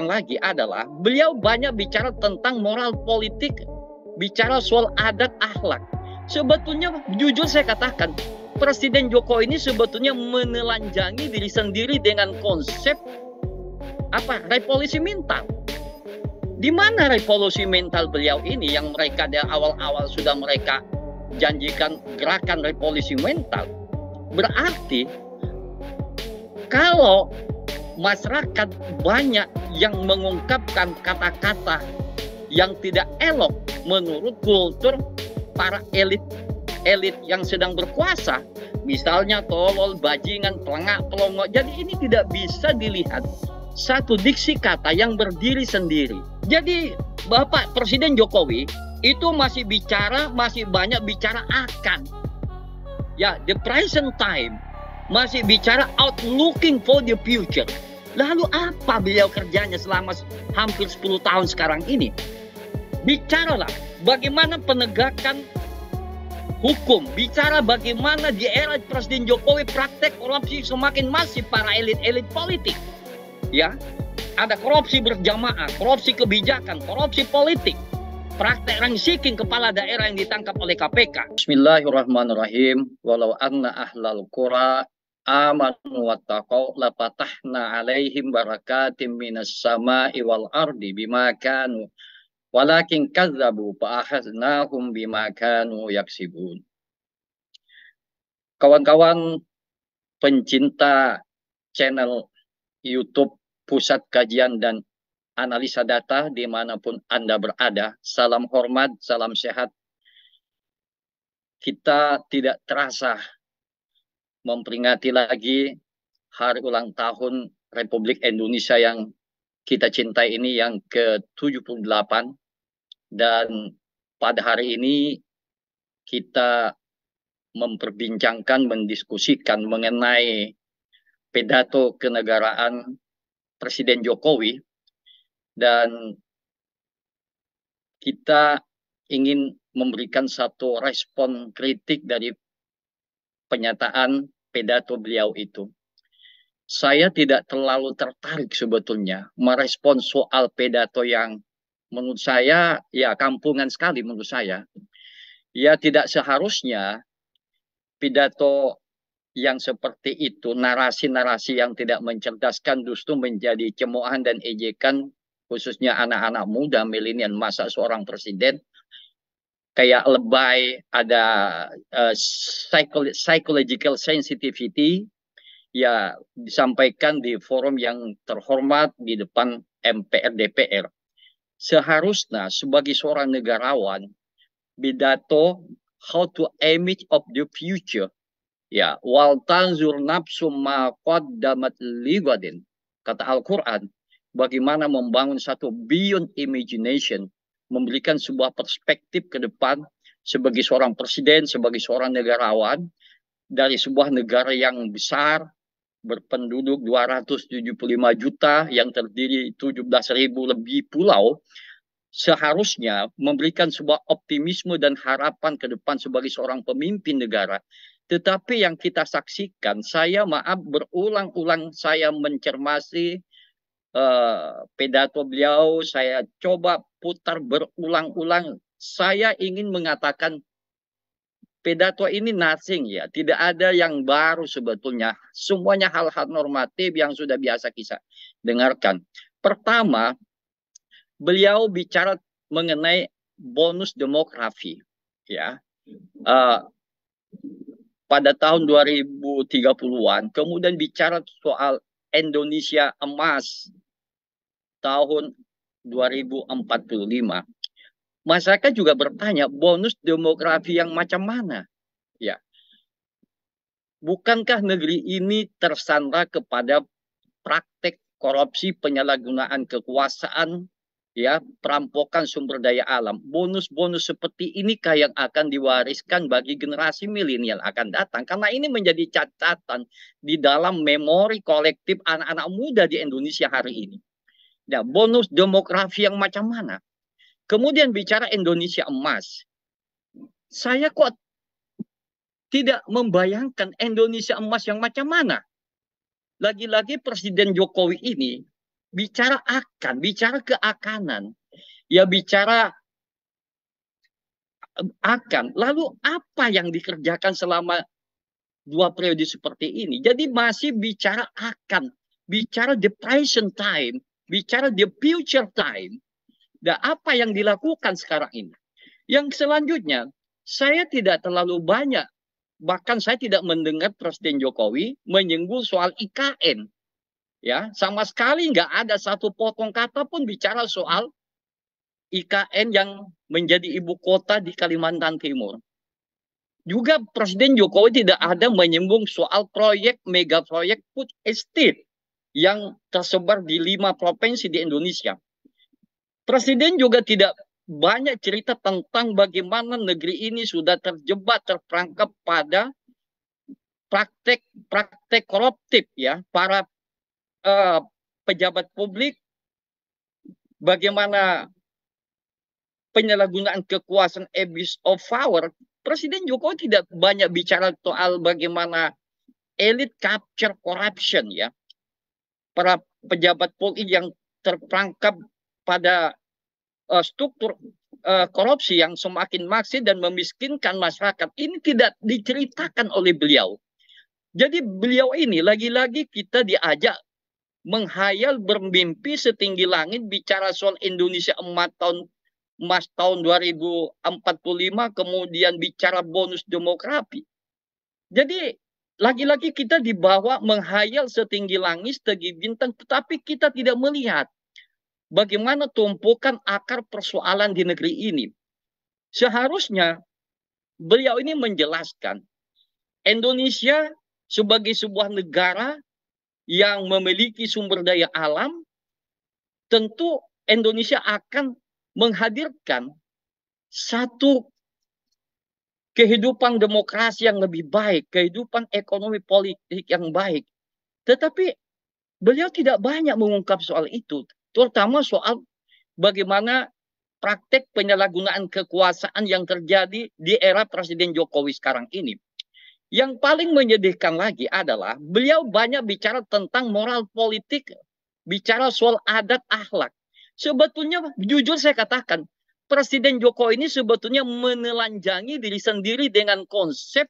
lagi adalah beliau banyak bicara tentang moral politik, bicara soal adat akhlak. Sebetulnya jujur saya katakan, Presiden Joko ini sebetulnya menelanjangi diri sendiri dengan konsep apa revolusi mental. Di mana revolusi mental beliau ini yang mereka dari awal-awal sudah mereka janjikan gerakan revolusi mental. Berarti kalau masyarakat banyak yang mengungkapkan kata-kata yang tidak elok menurut kultur para elit elit yang sedang berkuasa misalnya tolol bajingan pelengak pelongo jadi ini tidak bisa dilihat satu diksi kata yang berdiri sendiri jadi Bapak Presiden Jokowi itu masih bicara masih banyak bicara akan ya the present time masih bicara out looking for the future. Lalu apa beliau kerjanya selama hampir 10 tahun sekarang ini? Bicaralah bagaimana penegakan hukum. Bicara bagaimana di era Presiden Jokowi praktek korupsi semakin masif para elit-elit politik. Ya, ada korupsi berjamaah, korupsi kebijakan, korupsi politik. Praktek seeking kepala daerah yang ditangkap oleh KPK. Bismillahirrahmanirrahim. Walau anna ahlal qura amanu wattaqau lapatahna alaihim barakatim minas sama'i wal ardi bima kanu walakin kazzabu fa'akhadnahum bima kanu yaksibun kawan-kawan pencinta channel YouTube Pusat Kajian dan Analisa Data dimanapun Anda berada. Salam hormat, salam sehat. Kita tidak terasa memperingati lagi hari ulang tahun Republik Indonesia yang kita cintai ini yang ke-78 dan pada hari ini kita memperbincangkan, mendiskusikan mengenai pidato kenegaraan Presiden Jokowi dan kita ingin memberikan satu respon kritik dari penyataan pidato beliau itu, saya tidak terlalu tertarik sebetulnya merespon soal pidato yang menurut saya ya kampungan sekali menurut saya. Ya tidak seharusnya pidato yang seperti itu, narasi-narasi yang tidak mencerdaskan justru menjadi cemoohan dan ejekan khususnya anak-anak muda milenial masa seorang presiden kayak lebay, ada uh, psycholo psychological sensitivity ya disampaikan di forum yang terhormat di depan MPR DPR. Seharusnya sebagai seorang negarawan bidato how to image of the future ya wal tanzur nafsu ma qaddamat liwadin kata Al-Qur'an bagaimana membangun satu beyond imagination memberikan sebuah perspektif ke depan sebagai seorang presiden, sebagai seorang negarawan dari sebuah negara yang besar berpenduduk 275 juta yang terdiri 17 ribu lebih pulau seharusnya memberikan sebuah optimisme dan harapan ke depan sebagai seorang pemimpin negara. Tetapi yang kita saksikan, saya maaf berulang-ulang saya mencermasi uh, beliau saya coba putar berulang-ulang. Saya ingin mengatakan pedato ini nothing ya, tidak ada yang baru sebetulnya. Semuanya hal-hal normatif yang sudah biasa kita dengarkan. Pertama, beliau bicara mengenai bonus demografi ya. Uh, pada tahun 2030-an, kemudian bicara soal Indonesia emas tahun 2045. Masyarakat juga bertanya bonus demografi yang macam mana? Ya. Bukankah negeri ini tersandra kepada praktek korupsi, penyalahgunaan kekuasaan, ya, perampokan sumber daya alam. Bonus-bonus seperti ini yang akan diwariskan bagi generasi milenial akan datang karena ini menjadi catatan di dalam memori kolektif anak-anak muda di Indonesia hari ini ya bonus demografi yang macam mana. Kemudian bicara Indonesia emas. Saya kok tidak membayangkan Indonesia emas yang macam mana. Lagi-lagi Presiden Jokowi ini bicara akan, bicara keakanan. Ya bicara akan. Lalu apa yang dikerjakan selama dua periode seperti ini? Jadi masih bicara akan, bicara the depression time, bicara the future time, dan apa yang dilakukan sekarang ini. Yang selanjutnya, saya tidak terlalu banyak, bahkan saya tidak mendengar Presiden Jokowi menyinggung soal IKN. Ya, sama sekali nggak ada satu potong kata pun bicara soal IKN yang menjadi ibu kota di Kalimantan Timur. Juga Presiden Jokowi tidak ada menyinggung soal proyek mega proyek food estate yang tersebar di lima provinsi di Indonesia. Presiden juga tidak banyak cerita tentang bagaimana negeri ini sudah terjebak terperangkap pada praktek-praktek koruptif ya para uh, pejabat publik bagaimana penyalahgunaan kekuasaan abuse of power Presiden Jokowi tidak banyak bicara soal bagaimana elit capture corruption ya para pejabat Polri yang terperangkap pada uh, struktur uh, korupsi yang semakin maksi dan memiskinkan masyarakat ini tidak diceritakan oleh beliau. Jadi beliau ini lagi-lagi kita diajak menghayal bermimpi setinggi langit bicara soal Indonesia emas tahun emas tahun 2045 kemudian bicara bonus demografi. Jadi lagi-lagi kita dibawa menghayal setinggi langit, setinggi bintang, tetapi kita tidak melihat bagaimana tumpukan akar persoalan di negeri ini. Seharusnya beliau ini menjelaskan Indonesia sebagai sebuah negara yang memiliki sumber daya alam, tentu Indonesia akan menghadirkan satu kehidupan demokrasi yang lebih baik, kehidupan ekonomi politik yang baik. Tetapi beliau tidak banyak mengungkap soal itu, terutama soal bagaimana praktek penyalahgunaan kekuasaan yang terjadi di era Presiden Jokowi sekarang ini. Yang paling menyedihkan lagi adalah beliau banyak bicara tentang moral politik, bicara soal adat akhlak. Sebetulnya jujur saya katakan, Presiden Jokowi ini sebetulnya menelanjangi diri sendiri dengan konsep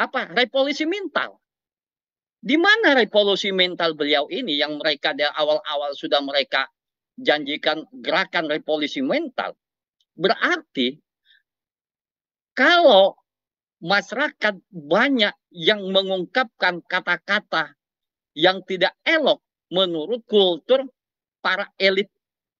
apa revolusi mental. Di mana revolusi mental beliau ini yang mereka dari awal-awal sudah mereka janjikan gerakan revolusi mental. Berarti kalau masyarakat banyak yang mengungkapkan kata-kata yang tidak elok menurut kultur para elit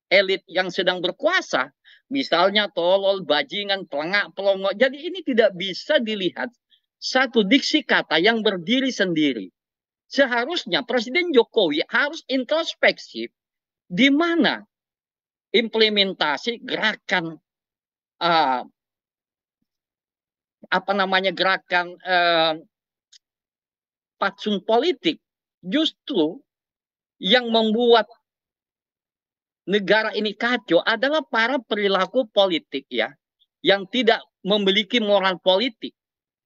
elit yang sedang berkuasa, Misalnya tolol, bajingan, pelengak, pelongo. Jadi ini tidak bisa dilihat satu diksi kata yang berdiri sendiri. Seharusnya Presiden Jokowi harus introspeksi di mana implementasi gerakan uh, apa namanya gerakan uh, eh, patsun politik justru yang membuat negara ini kacau adalah para perilaku politik ya yang tidak memiliki moral politik.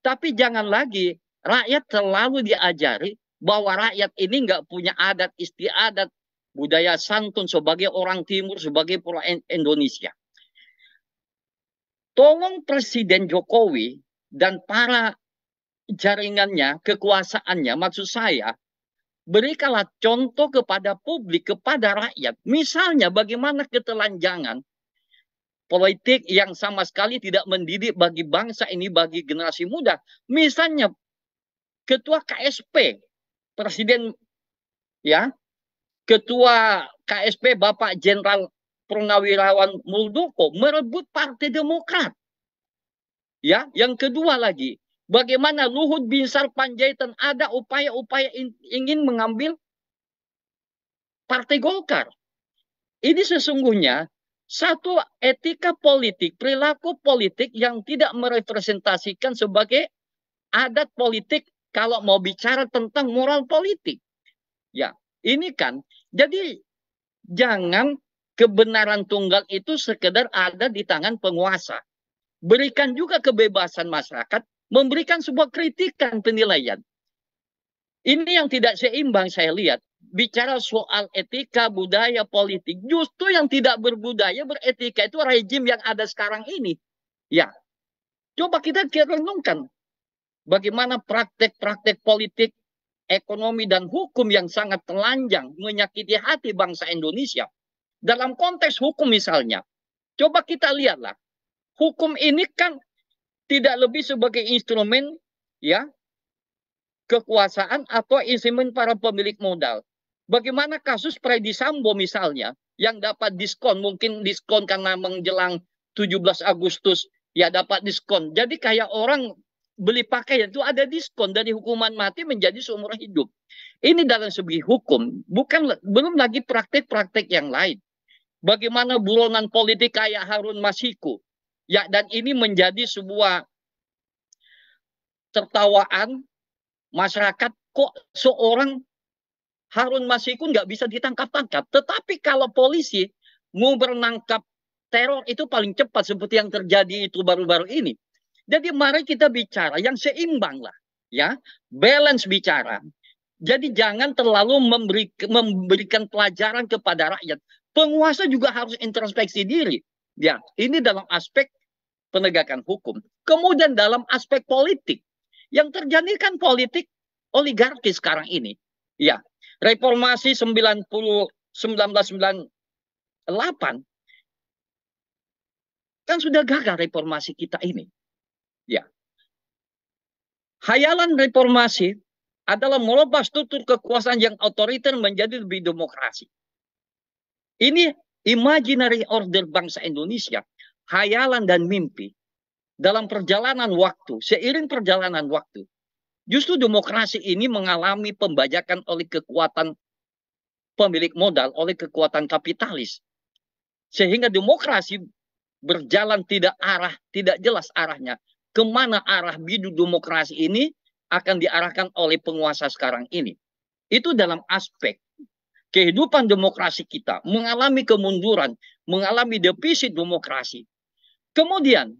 Tapi jangan lagi rakyat selalu diajari bahwa rakyat ini nggak punya adat istiadat budaya santun sebagai orang timur sebagai pula Indonesia. Tolong Presiden Jokowi dan para jaringannya, kekuasaannya, maksud saya berikanlah contoh kepada publik, kepada rakyat. Misalnya bagaimana ketelanjangan politik yang sama sekali tidak mendidik bagi bangsa ini, bagi generasi muda. Misalnya ketua KSP, presiden ya, ketua KSP Bapak Jenderal Purnawirawan Muldoko merebut Partai Demokrat. Ya, yang kedua lagi, Bagaimana Luhut bin Sarpanjaitan ada upaya-upaya ingin mengambil Partai Golkar. Ini sesungguhnya satu etika politik, perilaku politik yang tidak merepresentasikan sebagai adat politik kalau mau bicara tentang moral politik. Ya, ini kan jadi jangan kebenaran tunggal itu sekedar ada di tangan penguasa. Berikan juga kebebasan masyarakat memberikan sebuah kritikan penilaian. Ini yang tidak seimbang saya lihat. Bicara soal etika, budaya, politik. Justru yang tidak berbudaya, beretika itu rejim yang ada sekarang ini. Ya, coba kita renungkan. Bagaimana praktek-praktek politik, ekonomi, dan hukum yang sangat telanjang menyakiti hati bangsa Indonesia. Dalam konteks hukum misalnya. Coba kita lihatlah. Hukum ini kan tidak lebih sebagai instrumen ya kekuasaan atau instrumen para pemilik modal. Bagaimana kasus Freddy Sambo misalnya yang dapat diskon mungkin diskon karena menjelang 17 Agustus ya dapat diskon. Jadi kayak orang beli pakaian itu ada diskon dari hukuman mati menjadi seumur hidup. Ini dalam segi hukum, bukan belum lagi praktik-praktik yang lain. Bagaimana buronan politik kayak Harun Masiku Ya dan ini menjadi sebuah tertawaan masyarakat kok seorang Harun Masiku nggak bisa ditangkap-tangkap. Tetapi kalau polisi mau menangkap teror itu paling cepat seperti yang terjadi itu baru-baru ini. Jadi mari kita bicara yang seimbang lah ya, balance bicara. Jadi jangan terlalu memberi, memberikan pelajaran kepada rakyat. Penguasa juga harus introspeksi diri. Ya, ini dalam aspek penegakan hukum. Kemudian dalam aspek politik, yang terjadi kan politik oligarki sekarang ini. Ya, reformasi 90 1998 kan sudah gagal reformasi kita ini. Ya. Hayalan reformasi adalah merubah struktur kekuasaan yang otoriter menjadi lebih demokrasi. Ini imaginary order bangsa Indonesia hayalan dan mimpi dalam perjalanan waktu, seiring perjalanan waktu, justru demokrasi ini mengalami pembajakan oleh kekuatan pemilik modal, oleh kekuatan kapitalis. Sehingga demokrasi berjalan tidak arah, tidak jelas arahnya. Kemana arah bidu demokrasi ini akan diarahkan oleh penguasa sekarang ini. Itu dalam aspek kehidupan demokrasi kita mengalami kemunduran, mengalami defisit demokrasi, Kemudian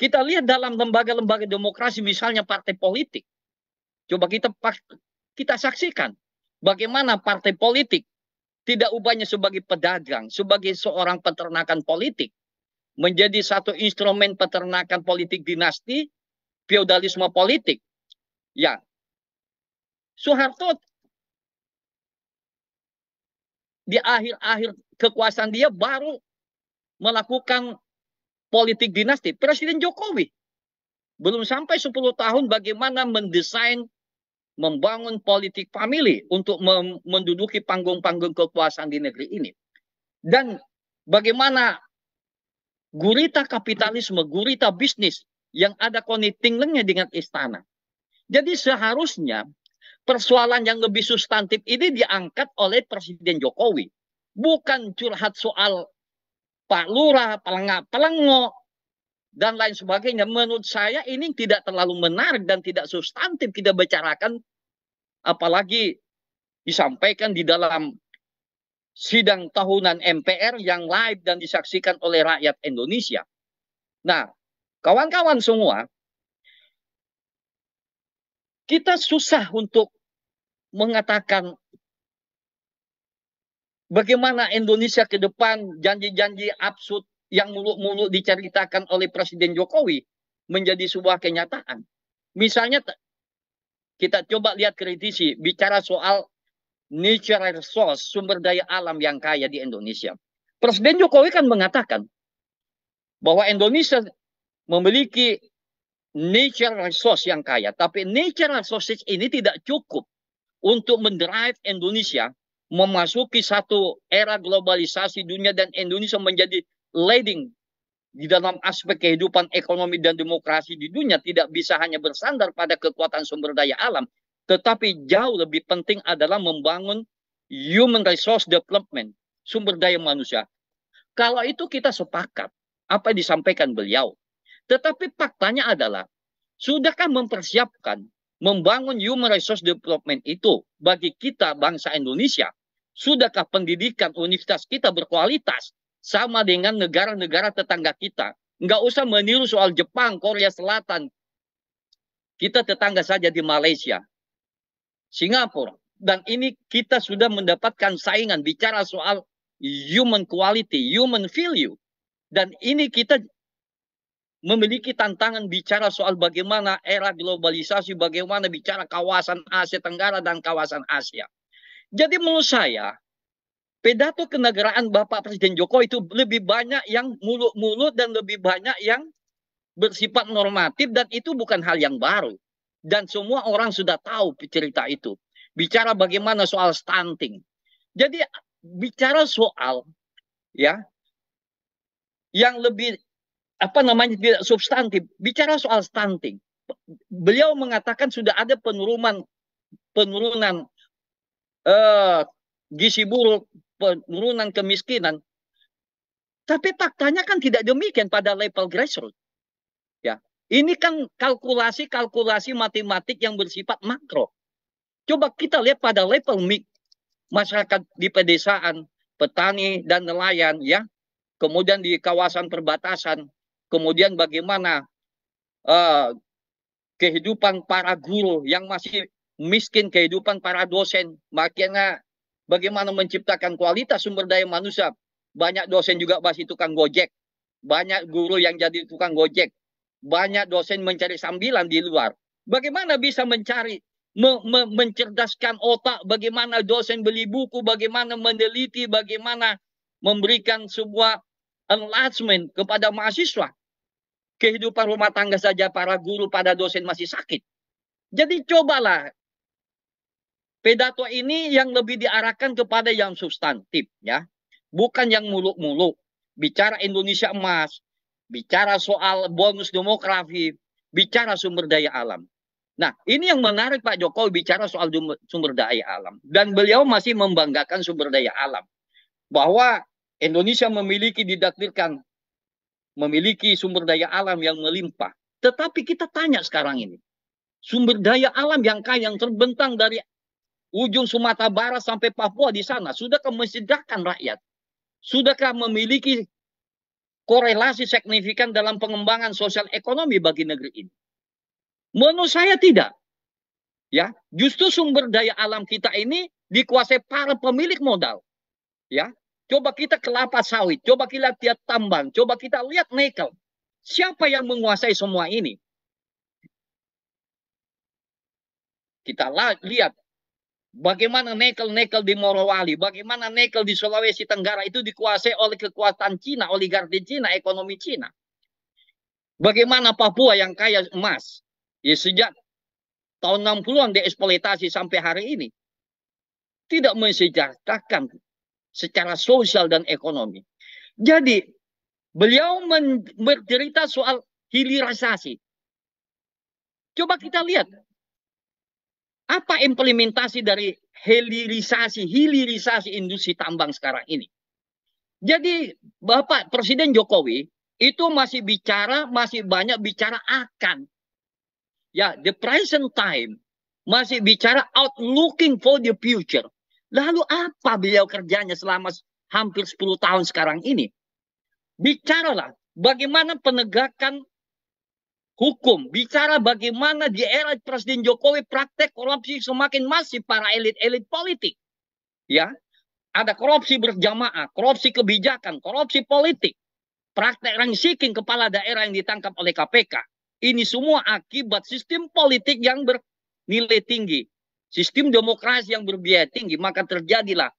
kita lihat dalam lembaga-lembaga demokrasi misalnya partai politik. Coba kita kita saksikan bagaimana partai politik tidak ubahnya sebagai pedagang, sebagai seorang peternakan politik menjadi satu instrumen peternakan politik dinasti feodalisme politik. Ya. Soeharto di akhir-akhir kekuasaan dia baru melakukan politik dinasti Presiden Jokowi. Belum sampai 10 tahun bagaimana mendesain membangun politik family untuk menduduki panggung-panggung kekuasaan di negeri ini. Dan bagaimana gurita kapitalisme, gurita bisnis yang ada konitinglengnya dengan istana. Jadi seharusnya persoalan yang lebih substantif ini diangkat oleh Presiden Jokowi. Bukan curhat soal Pak Lurah, Pelengak Pelengok, dan lain sebagainya. Menurut saya ini tidak terlalu menarik dan tidak substantif tidak bicarakan apalagi disampaikan di dalam sidang tahunan MPR yang live dan disaksikan oleh rakyat Indonesia. Nah, kawan-kawan semua, kita susah untuk mengatakan bagaimana Indonesia ke depan janji-janji absurd yang muluk-muluk diceritakan oleh Presiden Jokowi menjadi sebuah kenyataan. Misalnya kita coba lihat kritisi bicara soal natural resource, sumber daya alam yang kaya di Indonesia. Presiden Jokowi kan mengatakan bahwa Indonesia memiliki natural resource yang kaya, tapi natural resources ini tidak cukup untuk mendrive Indonesia memasuki satu era globalisasi dunia dan Indonesia menjadi leading di dalam aspek kehidupan ekonomi dan demokrasi di dunia tidak bisa hanya bersandar pada kekuatan sumber daya alam, tetapi jauh lebih penting adalah membangun human resource development, sumber daya manusia. Kalau itu kita sepakat, apa yang disampaikan beliau. Tetapi faktanya adalah, sudahkah mempersiapkan membangun human resource development itu bagi kita bangsa Indonesia, sudahkah pendidikan universitas kita berkualitas sama dengan negara-negara tetangga kita? Nggak usah meniru soal Jepang, Korea Selatan. Kita tetangga saja di Malaysia, Singapura. Dan ini kita sudah mendapatkan saingan bicara soal human quality, human value. Dan ini kita memiliki tantangan bicara soal bagaimana era globalisasi, bagaimana bicara kawasan Asia Tenggara dan kawasan Asia. Jadi menurut saya, pidato kenegaraan Bapak Presiden Jokowi itu lebih banyak yang mulut-mulut dan lebih banyak yang bersifat normatif dan itu bukan hal yang baru. Dan semua orang sudah tahu cerita itu. Bicara bagaimana soal stunting. Jadi bicara soal ya yang lebih apa namanya tidak substantif. Bicara soal stunting, beliau mengatakan sudah ada penurunan penurunan eh, gizi buruk, penurunan kemiskinan. Tapi faktanya kan tidak demikian pada level grassroots. Ya, ini kan kalkulasi-kalkulasi matematik yang bersifat makro. Coba kita lihat pada level mik masyarakat di pedesaan, petani dan nelayan ya. Kemudian di kawasan perbatasan, kemudian bagaimana uh, kehidupan para guru yang masih miskin, kehidupan para dosen, makanya bagaimana menciptakan kualitas sumber daya manusia. Banyak dosen juga masih tukang gojek, banyak guru yang jadi tukang gojek, banyak dosen mencari sambilan di luar. Bagaimana bisa mencari me, me, mencerdaskan otak, bagaimana dosen beli buku, bagaimana meneliti, bagaimana memberikan sebuah enlargement kepada mahasiswa. Kehidupan rumah tangga saja para guru, pada dosen masih sakit. Jadi cobalah pidato ini yang lebih diarahkan kepada yang substantif ya. Bukan yang muluk-muluk. Bicara Indonesia emas, bicara soal bonus demografi, bicara sumber daya alam. Nah, ini yang menarik Pak Jokowi bicara soal sumber daya alam dan beliau masih membanggakan sumber daya alam. Bahwa Indonesia memiliki didaktirkan memiliki sumber daya alam yang melimpah. Tetapi kita tanya sekarang ini, sumber daya alam yang kaya yang terbentang dari ujung Sumatera Barat sampai Papua di sana, sudahkah mensejahterakan rakyat? Sudahkah memiliki korelasi signifikan dalam pengembangan sosial ekonomi bagi negeri ini? Menurut saya tidak. Ya, justru sumber daya alam kita ini dikuasai para pemilik modal. Ya, Coba kita kelapa sawit, coba kita lihat tambang, coba kita lihat nikel. Siapa yang menguasai semua ini? Kita lihat bagaimana nikel-nikel di Morowali, bagaimana nikel di Sulawesi Tenggara itu dikuasai oleh kekuatan Cina, oligarki Cina, ekonomi Cina. Bagaimana Papua yang kaya emas? Ya sejak tahun 60-an dieksploitasi sampai hari ini. Tidak mensejahterakan secara sosial dan ekonomi. Jadi beliau bercerita soal hilirisasi. Coba kita lihat apa implementasi dari hilirisasi hilirisasi industri tambang sekarang ini. Jadi Bapak Presiden Jokowi itu masih bicara masih banyak bicara akan ya the present time masih bicara out looking for the future Lalu apa beliau kerjanya selama hampir 10 tahun sekarang ini? Bicaralah bagaimana penegakan hukum. Bicara bagaimana di era Presiden Jokowi praktek korupsi semakin masif para elit-elit politik. Ya, ada korupsi berjamaah, korupsi kebijakan, korupsi politik, praktek rank kepala daerah yang ditangkap oleh KPK. Ini semua akibat sistem politik yang bernilai tinggi sistem demokrasi yang berbiaya tinggi, maka terjadilah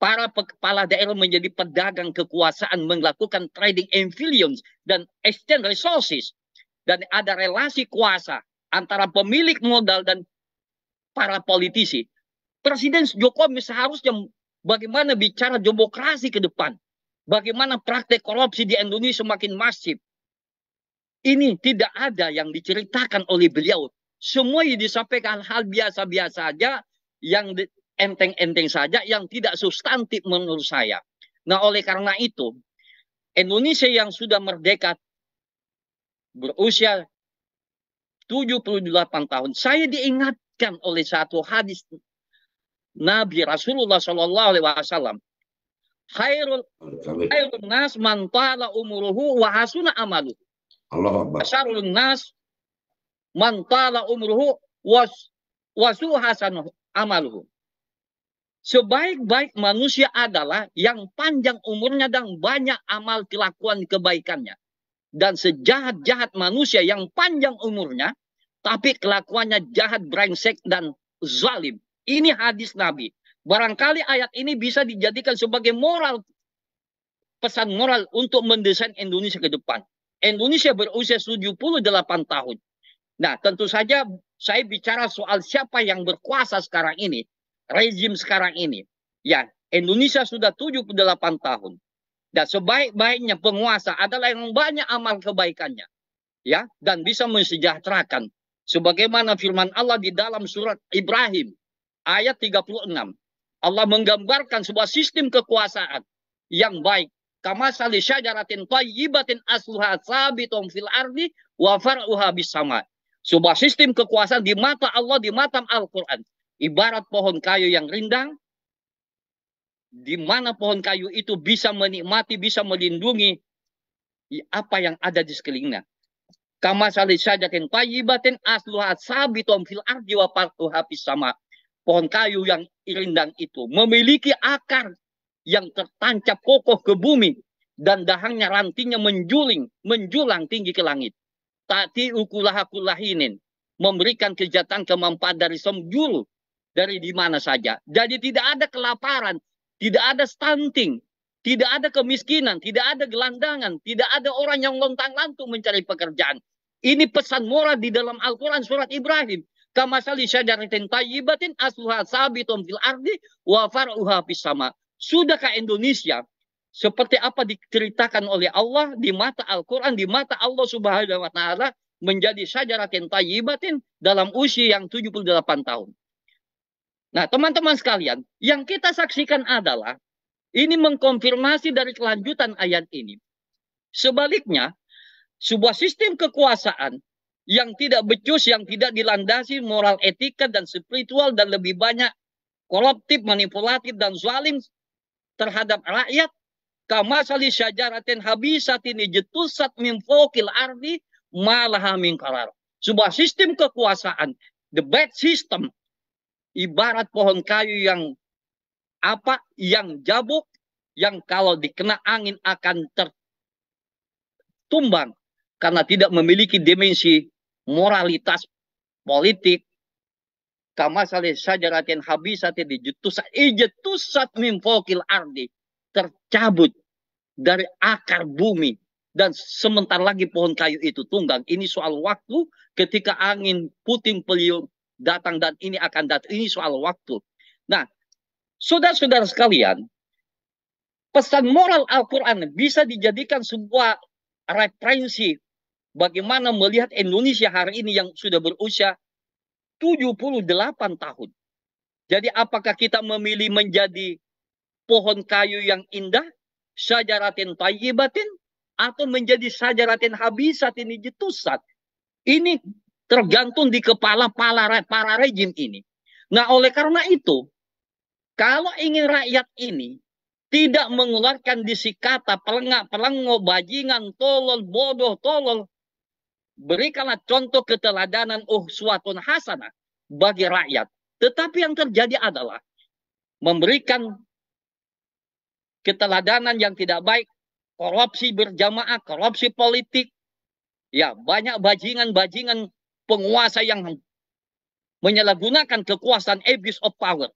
para kepala daerah menjadi pedagang kekuasaan melakukan trading influence dan exchange resources dan ada relasi kuasa antara pemilik modal dan para politisi. Presiden Jokowi seharusnya bagaimana bicara demokrasi ke depan, bagaimana praktek korupsi di Indonesia makin masif. Ini tidak ada yang diceritakan oleh beliau semua yang disampaikan hal biasa-biasa saja, yang enteng-enteng saja, yang tidak substantif menurut saya. Nah oleh karena itu, Indonesia yang sudah merdeka berusia 78 tahun, saya diingatkan oleh satu hadis Nabi Rasulullah Shallallahu Alaihi Wasallam. Khairul khairul nas man tala umuruhu wa amalu. Allah Akbar. nas Man tala umruhu was wasu hasan amaluhu. Sebaik-baik manusia adalah yang panjang umurnya dan banyak amal kelakuan kebaikannya. Dan sejahat-jahat manusia yang panjang umurnya, tapi kelakuannya jahat, brengsek, dan zalim. Ini hadis Nabi. Barangkali ayat ini bisa dijadikan sebagai moral pesan moral untuk mendesain Indonesia ke depan. Indonesia berusia 78 tahun. Nah, tentu saja saya bicara soal siapa yang berkuasa sekarang ini, rezim sekarang ini. Ya, Indonesia sudah 78 tahun. Dan sebaik-baiknya penguasa adalah yang banyak amal kebaikannya. Ya, dan bisa mensejahterakan. Sebagaimana firman Allah di dalam surat Ibrahim ayat 36. Allah menggambarkan sebuah sistem kekuasaan yang baik. Kama sali syajaratin tayyibatin asluha sabitun fil ardi wa far'uha sama. Sebuah sistem kekuasaan di mata Allah, di mata Al-Quran. Ibarat pohon kayu yang rindang, di mana pohon kayu itu bisa menikmati, bisa melindungi apa yang ada di sekelilingnya. Kama salih syajakin tayyibatin asluha sabitum fil ardi wa habis sama. Pohon kayu yang rindang itu memiliki akar yang tertancap kokoh ke bumi dan dahangnya rantingnya menjuling, menjulang tinggi ke langit. Tati ukulahakulahinin. Memberikan kejahatan kemampuan dari semjul. Dari di mana saja. Jadi tidak ada kelaparan. Tidak ada stunting. Tidak ada kemiskinan. Tidak ada gelandangan. Tidak ada orang yang lontang-lantung mencari pekerjaan. Ini pesan moral di dalam Al-Quran surat Ibrahim. Kamasali syajaratin tayyibatin asluha sabitum fil ardi wa far'uha fis sama. Sudahkah Indonesia seperti apa diceritakan oleh Allah di mata Al-Quran, di mata Allah Subhanahu wa Ta'ala, menjadi syajaratin tayyibatin dalam usia yang 78 tahun. Nah, teman-teman sekalian, yang kita saksikan adalah ini mengkonfirmasi dari kelanjutan ayat ini. Sebaliknya, sebuah sistem kekuasaan yang tidak becus, yang tidak dilandasi moral etika dan spiritual dan lebih banyak koruptif, manipulatif, dan zalim terhadap rakyat sali syajaratin habisatin ijtusat min fokil ardi malaha min karar. Sebuah sistem kekuasaan, the bad system, ibarat pohon kayu yang apa yang jabuk yang kalau dikena angin akan tertumbang karena tidak memiliki dimensi moralitas politik kama salih sajaratin habisatin dijutusat ijetusat mim fokil ardi tercabut dari akar bumi dan sementara lagi pohon kayu itu tunggang. Ini soal waktu ketika angin puting beliung datang dan ini akan datang. Ini soal waktu. Nah, saudara-saudara sekalian, pesan moral Al-Quran bisa dijadikan sebuah referensi bagaimana melihat Indonesia hari ini yang sudah berusia 78 tahun. Jadi apakah kita memilih menjadi pohon kayu yang indah syajaratin tayyibatin atau menjadi syajaratin habisatin jetusat. Ini tergantung di kepala para, para rejim ini. Nah oleh karena itu, kalau ingin rakyat ini tidak mengeluarkan disi kata pelengak, pelengo, bajingan, tolol, bodoh, tolol, berikanlah contoh keteladanan oh suatun hasanah bagi rakyat. Tetapi yang terjadi adalah memberikan keteladanan yang tidak baik, korupsi berjamaah, korupsi politik. Ya, banyak bajingan-bajingan penguasa yang menyalahgunakan kekuasaan abuse of power.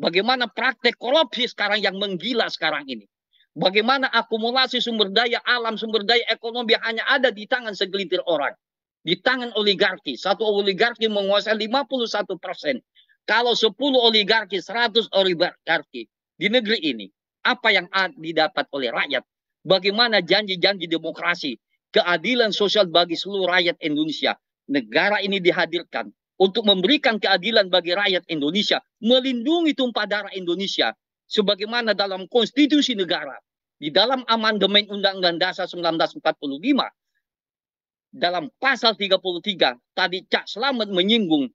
Bagaimana praktek korupsi sekarang yang menggila sekarang ini. Bagaimana akumulasi sumber daya alam, sumber daya ekonomi hanya ada di tangan segelintir orang. Di tangan oligarki. Satu oligarki menguasai 51 persen. Kalau 10 oligarki, 100 oligarki di negeri ini apa yang didapat oleh rakyat, bagaimana janji-janji demokrasi, keadilan sosial bagi seluruh rakyat Indonesia. Negara ini dihadirkan untuk memberikan keadilan bagi rakyat Indonesia, melindungi tumpah darah Indonesia sebagaimana dalam konstitusi negara, di dalam amandemen Undang-Undang Dasar 1945 dalam pasal 33 tadi Cak selamat menyinggung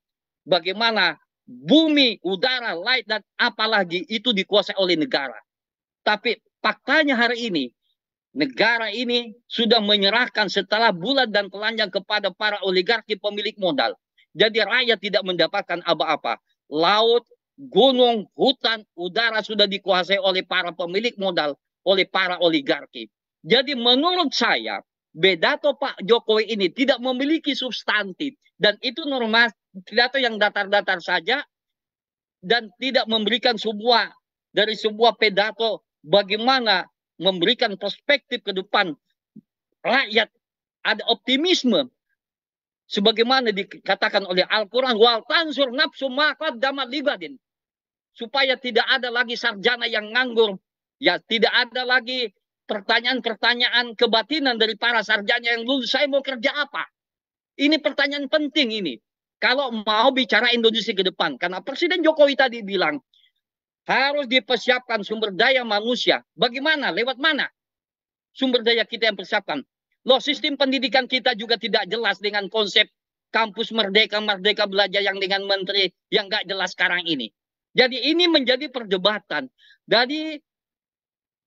bagaimana bumi, udara, laut dan apalagi itu dikuasai oleh negara. Tapi faktanya hari ini negara ini sudah menyerahkan setelah bulat dan telanjang kepada para oligarki pemilik modal. Jadi rakyat tidak mendapatkan apa-apa. Laut, gunung, hutan, udara sudah dikuasai oleh para pemilik modal, oleh para oligarki. Jadi menurut saya, Bedato Pak Jokowi ini tidak memiliki substantif dan itu norma pidato yang datar-datar saja dan tidak memberikan sebuah dari sebuah pedato bagaimana memberikan perspektif ke depan rakyat ada optimisme sebagaimana dikatakan oleh Al-Qur'an wal tansur nafsu damat libadin supaya tidak ada lagi sarjana yang nganggur ya tidak ada lagi pertanyaan-pertanyaan kebatinan dari para sarjana yang lulus saya mau kerja apa ini pertanyaan penting ini kalau mau bicara Indonesia ke depan karena Presiden Jokowi tadi bilang harus dipersiapkan sumber daya manusia. Bagaimana? Lewat mana? Sumber daya kita yang persiapkan. Loh, sistem pendidikan kita juga tidak jelas dengan konsep kampus merdeka, merdeka belajar yang dengan menteri yang nggak jelas sekarang ini. Jadi ini menjadi perdebatan. Jadi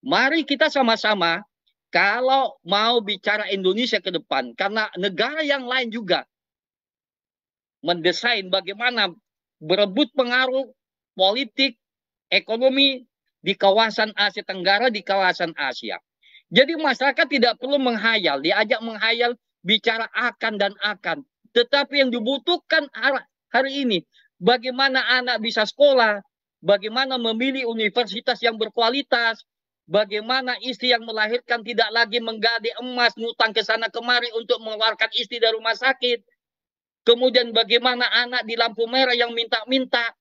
mari kita sama-sama kalau mau bicara Indonesia ke depan, karena negara yang lain juga mendesain bagaimana berebut pengaruh politik ekonomi di kawasan Asia Tenggara, di kawasan Asia. Jadi masyarakat tidak perlu menghayal, diajak menghayal bicara akan dan akan. Tetapi yang dibutuhkan hari ini, bagaimana anak bisa sekolah, bagaimana memilih universitas yang berkualitas, bagaimana istri yang melahirkan tidak lagi menggali emas, ngutang ke sana kemari untuk mengeluarkan istri dari rumah sakit. Kemudian bagaimana anak di lampu merah yang minta-minta,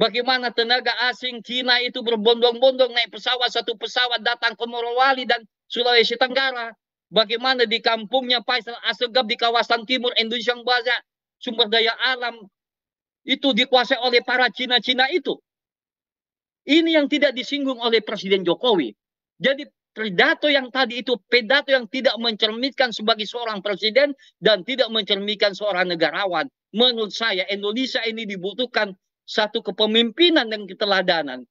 Bagaimana tenaga asing Cina itu berbondong-bondong naik pesawat, satu pesawat datang ke Morowali dan Sulawesi Tenggara. Bagaimana di kampungnya Faisal Asegab di kawasan timur Indonesia yang banyak sumber daya alam itu dikuasai oleh para Cina-Cina itu. Ini yang tidak disinggung oleh Presiden Jokowi. Jadi pidato yang tadi itu pidato yang tidak mencerminkan sebagai seorang presiden dan tidak mencerminkan seorang negarawan. Menurut saya Indonesia ini dibutuhkan satu kepemimpinan dan keteladanan.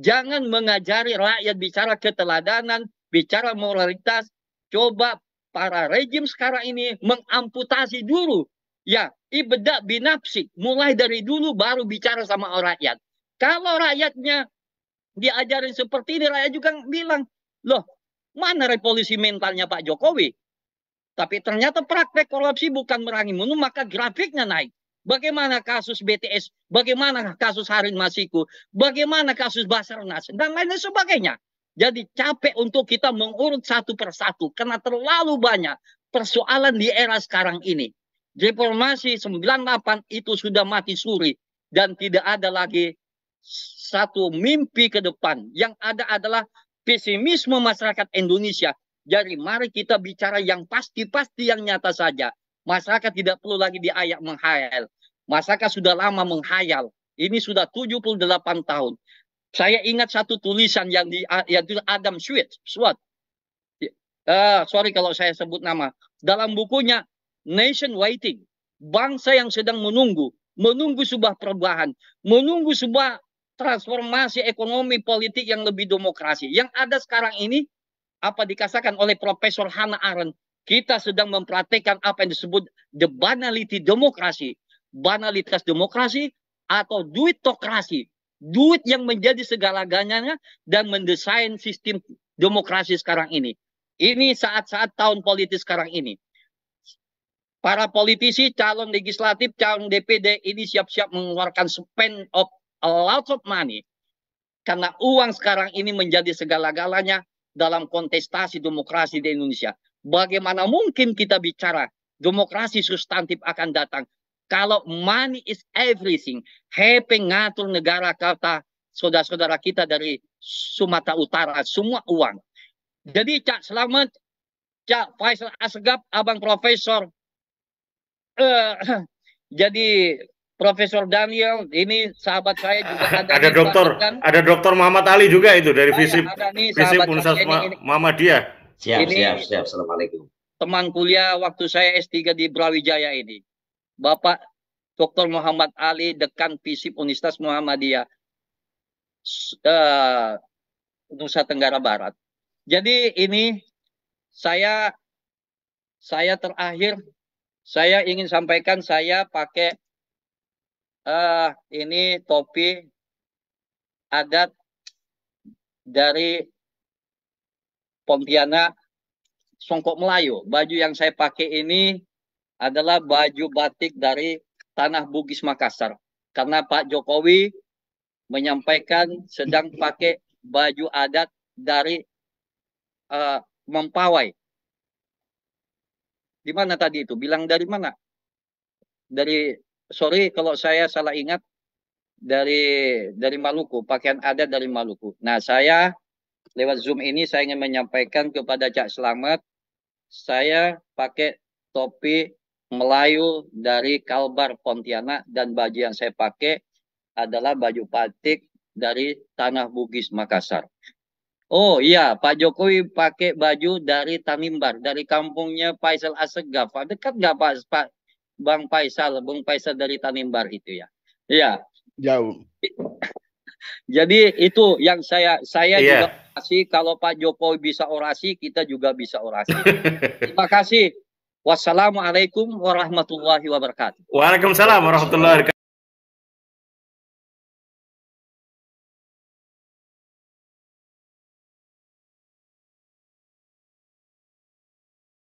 Jangan mengajari rakyat bicara keteladanan, bicara moralitas. Coba para rejim sekarang ini mengamputasi dulu. Ya, ibda binapsi. Mulai dari dulu baru bicara sama orang rakyat. Kalau rakyatnya diajarin seperti ini, rakyat juga bilang, loh, mana revolusi mentalnya Pak Jokowi? Tapi ternyata praktek korupsi bukan merangi menu, maka grafiknya naik. Bagaimana kasus BTS? Bagaimana kasus Harun Masiku? Bagaimana kasus Basarnas? Dan lain sebagainya. Jadi capek untuk kita mengurut satu persatu karena terlalu banyak persoalan di era sekarang ini. Reformasi 98 itu sudah mati suri dan tidak ada lagi satu mimpi ke depan. Yang ada adalah pesimisme masyarakat Indonesia. Jadi mari kita bicara yang pasti-pasti yang nyata saja. Masyarakat tidak perlu lagi diayak menghayal. Masyarakat sudah lama menghayal. Ini sudah 78 tahun. Saya ingat satu tulisan yang di yang itu Adam Sweet, Swat. Uh, eh, sorry kalau saya sebut nama. Dalam bukunya Nation Waiting, bangsa yang sedang menunggu, menunggu sebuah perubahan, menunggu sebuah transformasi ekonomi politik yang lebih demokrasi. Yang ada sekarang ini apa dikatakan oleh Profesor Hannah Arendt kita sedang mempraktekkan apa yang disebut the banality demokrasi. Banalitas demokrasi atau duitokrasi. Duit yang menjadi segala-galanya dan mendesain sistem demokrasi sekarang ini. Ini saat-saat tahun politik sekarang ini. Para politisi, calon legislatif, calon DPD ini siap-siap mengeluarkan spend of a lot of money. Karena uang sekarang ini menjadi segala-galanya dalam kontestasi demokrasi di Indonesia. Bagaimana mungkin kita bicara demokrasi substantif akan datang kalau money is everything. He ngatur negara kata saudara-saudara kita dari Sumatera Utara, semua uang. Jadi Cak Selamat, Cak Faisal Asgab, Abang Profesor, uh, jadi Profesor Daniel, ini sahabat saya juga ada. Ada dokter, kan. ada dokter Muhammad Ali juga itu dari Visi, Visi Muhammad dia. Siap, ini siap, siap. Assalamualaikum. Teman kuliah waktu saya S3 di Brawijaya ini. Bapak Dr. Muhammad Ali, Dekan Fisip Universitas Muhammadiyah. Eh, Nusa Tenggara Barat. Jadi ini saya saya terakhir saya ingin sampaikan saya pakai uh, ini topi adat dari Pontianak Songkok Melayu. Baju yang saya pakai ini adalah baju batik dari tanah Bugis Makassar. Karena Pak Jokowi menyampaikan sedang pakai baju adat dari uh, Mempawai. Di mana tadi itu? Bilang dari mana? Dari sorry kalau saya salah ingat dari dari Maluku, pakaian adat dari Maluku. Nah, saya Lewat Zoom ini saya ingin menyampaikan kepada Cak Selamat, saya pakai topi Melayu dari Kalbar Pontianak dan baju yang saya pakai adalah baju batik dari Tanah Bugis Makassar. Oh iya, Pak Jokowi pakai baju dari Tanimbar, dari kampungnya Paisal Asegaf. Ah, dekat nggak Pak, Pak Bang Paisal? Bang Paisal dari Tanimbar itu ya? Iya. Jauh. Jadi itu yang saya saya yeah. juga kasih kalau Pak Jokowi bisa orasi, kita juga bisa orasi. Terima kasih. Wassalamualaikum warahmatullahi wabarakatuh. Waalaikumsalam warahmatullahi wabarakatuh.